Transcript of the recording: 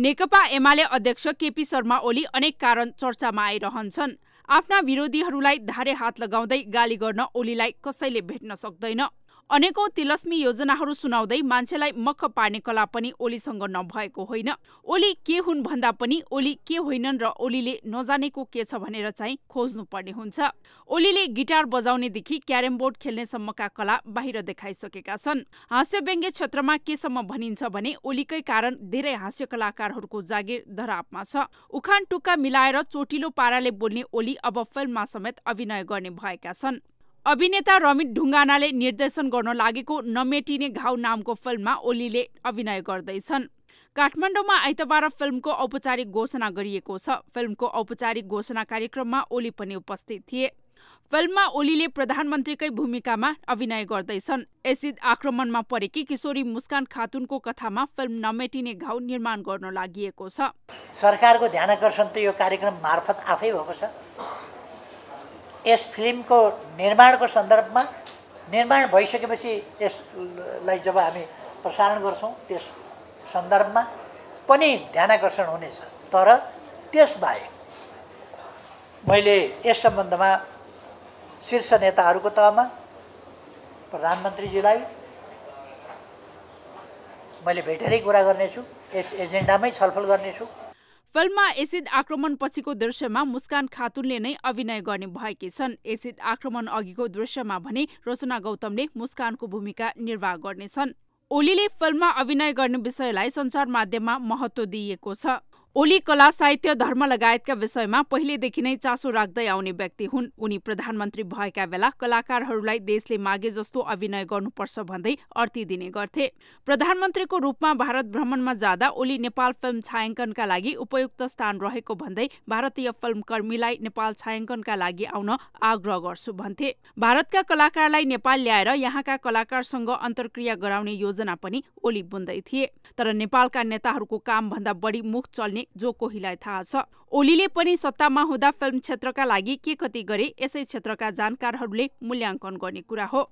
नेकपा एमाले अध्यक्ष केपी शर्मा ओली अनेक कारण चर्चामा आइरहन्छन् आफ्ना विरोधीहरूलाई धारे हात लगाउँदै गाली गर्न ओलीलाई कसैले भेट्न सक्दैन अनेकौं तिलस्मी योजनाहरू सुनाउँदै मान्छेलाई मख पार्ने कला पनि ओलीसँग नभएको होइन ओली के हुन् भन्दा पनि ओली के होइनन् र ओलीले नजानेको के छ भनेर चाहिँ खोज्नुपर्ने हुन्छ ओलीले गिटार बजाउनेदेखि क्यारम बोर्ड खेल्नेसम्मका कला बाहिर देखाइसकेका छन् हाँस्य व्यङ्ग्य क्षेत्रमा केसम्म भनिन्छ भने ओलीकै कारण धेरै हाँस्य कलाकारहरूको जागिर धरापमा छ उखान टुक्का मिलाएर चोटिलो पाराले बोल्ने ओली अब फिल्ममा समेत अभिनय गर्ने भएका छन् अभिनेता रमित ढुङ्गानाले निर्देशन गर्न लागेको नमेटिने घाउ नामको फिल्ममा ओलीले अभिनय गर्दैछन् काठमाडौँमा आइतबार फिल्मको औपचारिक घोषणा गरिएको छ फिल्मको औपचारिक घोषणा कार्यक्रममा ओली पनि उपस्थित थिए फिल्ममा ओलीले प्रधानमन्त्रीकै भूमिकामा अभिनय गर्दैछन् एसिड आक्रमणमा परेकी किशोरी मुस्कान खातुनको कथामा फिल्म नमेटिने घाउ निर्माण गर्न लागि छ सरकारको ध्यान आकर्षण त यो कार्यक्रम मार्फत आफै भएको छ यस फिल्मको निर्माणको सन्दर्भमा निर्माण भइसकेपछि यसलाई जब हामी प्रसारण गर्छौँ त्यस सन्दर्भमा पनि ध्यान आकर्षण हुनेछ तर त्यसबाहेक मैले यस सम्बन्धमा शीर्ष नेताहरूको तहमा प्रधानमन्त्रीजीलाई मैले भेटेरै कुरा गर्नेछु यस एजेन्डामै छलफल गर्नेछु फिल्ममा एसिड आक्रमण पछिको दृश्यमा मुस्कान खातुनले नै अभिनय गर्ने भएकी छन् एसिड आक्रमण अघिको दृश्यमा भने रोचना गौतमले मुस्कानको भूमिका निर्वाह गर्नेछन् ओलीले फिल्ममा अभिनय गर्ने विषयलाई सञ्चार माध्यममा महत्त्व दिइएको छ ओली कला साहित्य धर्म लगायतका विषयमा पहिलेदेखि नै चासो राख्दै आउने व्यक्ति हुन् उनी प्रधानमन्त्री भएका बेला कलाकारहरूलाई देशले मागे जस्तो अभिनय गर्नुपर्छ भन्दै अर्थी दिने गर्थे प्रधानमन्त्रीको रूपमा भारत भ्रमणमा जाँदा ओली नेपाल फिल्म छायाङ्कनका लागि उपयुक्त स्थान रहेको भन्दै भारतीय फिल्मकर्मीलाई नेपाल छायाङ्कनका लागि आउन आग्रह गर्छु भन्थे भारतका कलाकारलाई नेपाल ल्याएर यहाँका कलाकारसँग अन्तर्क्रिया गराउने योजना पनि ओली बुन्दै थिए तर नेपालका नेताहरूको कामभन्दा बढी मुख चल्ने भन्ने जो कोहीलाई थाहा छ ओलीले पनि सत्तामा हुँदा फिल्म क्षेत्रका लागि के कति गरे यसै क्षेत्रका जानकारहरूले मूल्याङ्कन गर्ने कुरा हो